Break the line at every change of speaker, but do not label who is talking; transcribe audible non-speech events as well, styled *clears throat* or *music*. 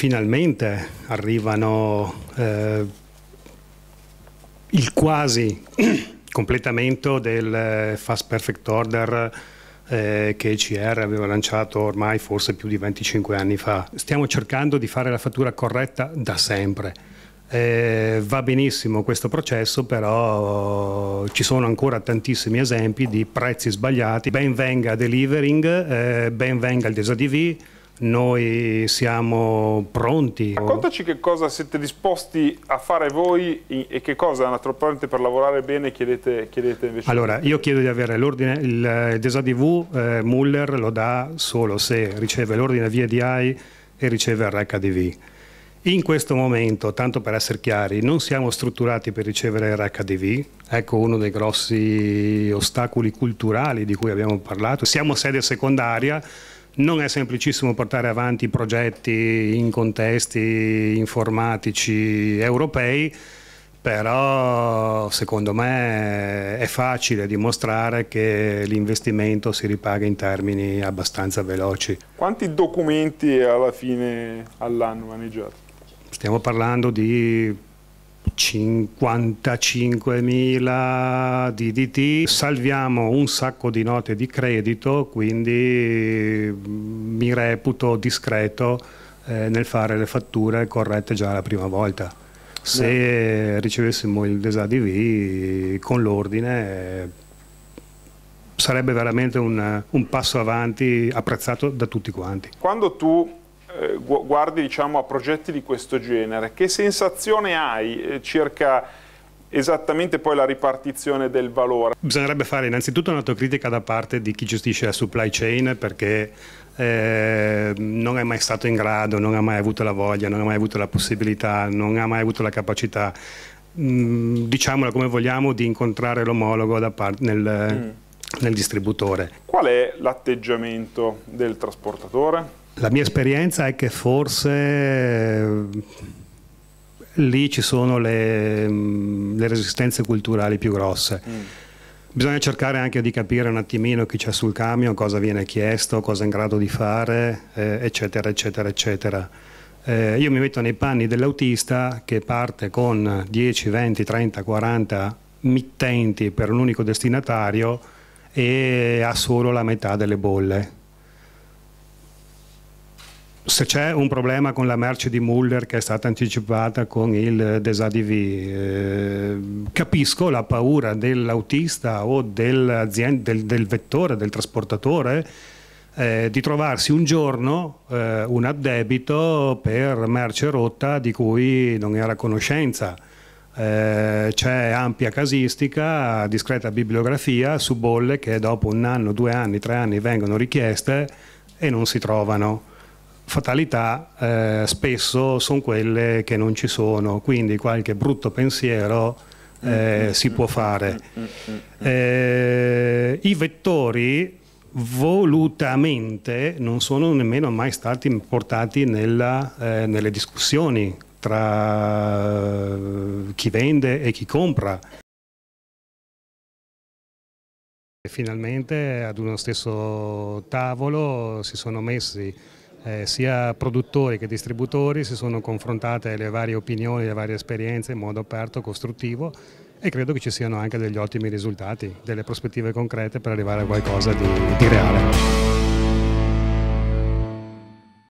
finalmente arrivano eh, il quasi *clears throat* completamento del eh, Fast Perfect Order eh, che ECR aveva lanciato ormai forse più di 25 anni fa. Stiamo cercando di fare la fattura corretta da sempre. Eh, va benissimo questo processo, però ci sono ancora tantissimi esempi di prezzi sbagliati. Ben venga Delivering, eh, ben venga il DesaDV, noi siamo pronti. Raccontaci
che cosa siete disposti a fare voi e che cosa naturalmente per lavorare bene chiedete, chiedete invece. Allora, io
chiedo di avere l'ordine, il eh, DESADV eh, Muller lo dà solo se riceve l'ordine via VDI e riceve il RHDV. In questo momento, tanto per essere chiari, non siamo strutturati per ricevere RHDV, ecco uno dei grossi ostacoli culturali di cui abbiamo parlato. Siamo sede secondaria, non è semplicissimo portare avanti progetti in contesti informatici europei, però secondo me è facile dimostrare che l'investimento si ripaga in termini abbastanza veloci.
Quanti documenti alla fine all'anno maneggiati?
Stiamo parlando di 55.000 DDT, salviamo un sacco di note di credito, quindi mm, mi reputo discreto eh, nel fare le fatture corrette già la prima volta. Se no. ricevessimo il DESADV con l'ordine sarebbe veramente un, un passo avanti apprezzato da tutti quanti.
Quando tu eh, guardi diciamo, a progetti di questo genere, che sensazione hai eh, circa esattamente poi la ripartizione del valore?
Bisognerebbe fare innanzitutto un'autocritica da parte di chi gestisce la supply chain perché eh, non è mai stato in grado, non ha mai avuto la voglia, non ha mai avuto la possibilità, non ha mai avuto la capacità, mm, diciamola come vogliamo, di incontrare l'omologo nel, mm. nel distributore.
Qual è l'atteggiamento del trasportatore?
La mia esperienza è che forse eh, lì ci sono le, mm, le resistenze culturali più grosse. Mm. Bisogna cercare anche di capire un attimino chi c'è sul camion, cosa viene chiesto, cosa è in grado di fare, eh, eccetera, eccetera, eccetera. Eh, io mi metto nei panni dell'autista che parte con 10, 20, 30, 40 mittenti per un unico destinatario e ha solo la metà delle bolle se c'è un problema con la merce di Muller che è stata anticipata con il eh, DESADV, eh, capisco la paura dell'autista o del, del, vettore, del trasportatore, eh, di trovarsi un giorno eh, un addebito per merce rotta di cui non era a conoscenza. Eh, c'è ampia casistica, discreta bibliografia su bolle che dopo un anno, due anni, tre anni vengono richieste e non si trovano fatalità eh, spesso sono quelle che non ci sono, quindi qualche brutto pensiero eh, si può fare. Mm, mm, mm, eh, I vettori volutamente non sono nemmeno mai stati portati nella, eh, nelle discussioni tra eh, chi vende e chi compra. Finalmente ad uno stesso tavolo si sono messi eh, sia produttori che distributori si sono confrontate le varie opinioni, le varie esperienze in modo aperto, costruttivo e credo che ci siano anche degli ottimi risultati, delle prospettive concrete per arrivare a qualcosa di, di reale.